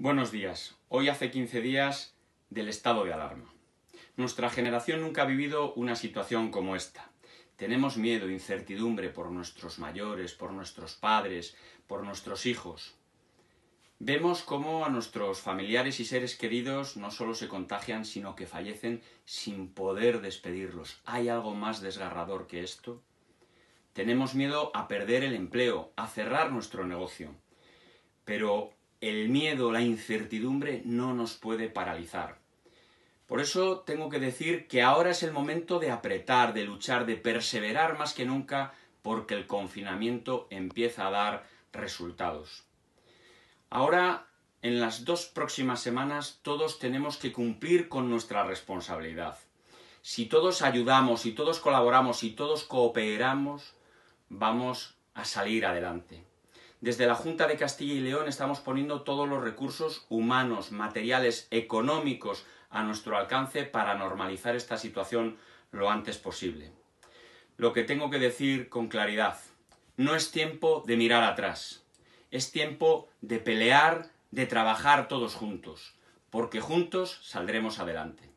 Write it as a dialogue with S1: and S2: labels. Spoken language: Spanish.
S1: Buenos días. Hoy hace 15 días del estado de alarma. Nuestra generación nunca ha vivido una situación como esta. Tenemos miedo, incertidumbre por nuestros mayores, por nuestros padres, por nuestros hijos. Vemos cómo a nuestros familiares y seres queridos no solo se contagian, sino que fallecen sin poder despedirlos. ¿Hay algo más desgarrador que esto? Tenemos miedo a perder el empleo, a cerrar nuestro negocio. Pero el miedo, la incertidumbre no nos puede paralizar. Por eso tengo que decir que ahora es el momento de apretar, de luchar, de perseverar más que nunca, porque el confinamiento empieza a dar resultados. Ahora, en las dos próximas semanas, todos tenemos que cumplir con nuestra responsabilidad. Si todos ayudamos, si todos colaboramos, si todos cooperamos, vamos a salir adelante. Desde la Junta de Castilla y León estamos poniendo todos los recursos humanos, materiales, económicos a nuestro alcance para normalizar esta situación lo antes posible. Lo que tengo que decir con claridad, no es tiempo de mirar atrás, es tiempo de pelear, de trabajar todos juntos, porque juntos saldremos adelante.